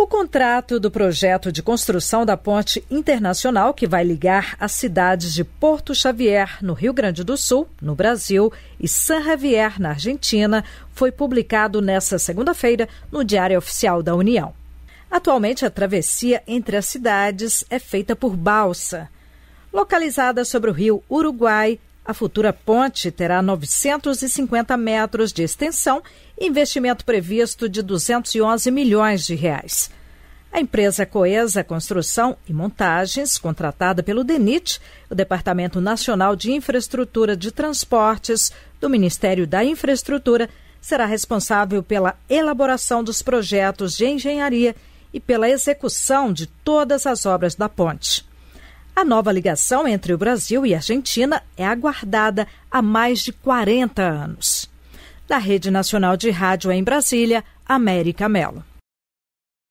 O contrato do projeto de construção da ponte internacional que vai ligar as cidades de Porto Xavier, no Rio Grande do Sul, no Brasil, e San Javier, na Argentina, foi publicado nesta segunda-feira no Diário Oficial da União. Atualmente, a travessia entre as cidades é feita por balsa. Localizada sobre o rio Uruguai, a futura ponte terá 950 metros de extensão, investimento previsto de 211 milhões de reais. A empresa Coesa Construção e Montagens, contratada pelo DENIT, o Departamento Nacional de Infraestrutura de Transportes do Ministério da Infraestrutura, será responsável pela elaboração dos projetos de engenharia e pela execução de todas as obras da ponte. A nova ligação entre o Brasil e a Argentina é aguardada há mais de 40 anos. Da Rede Nacional de Rádio em Brasília, América Mello.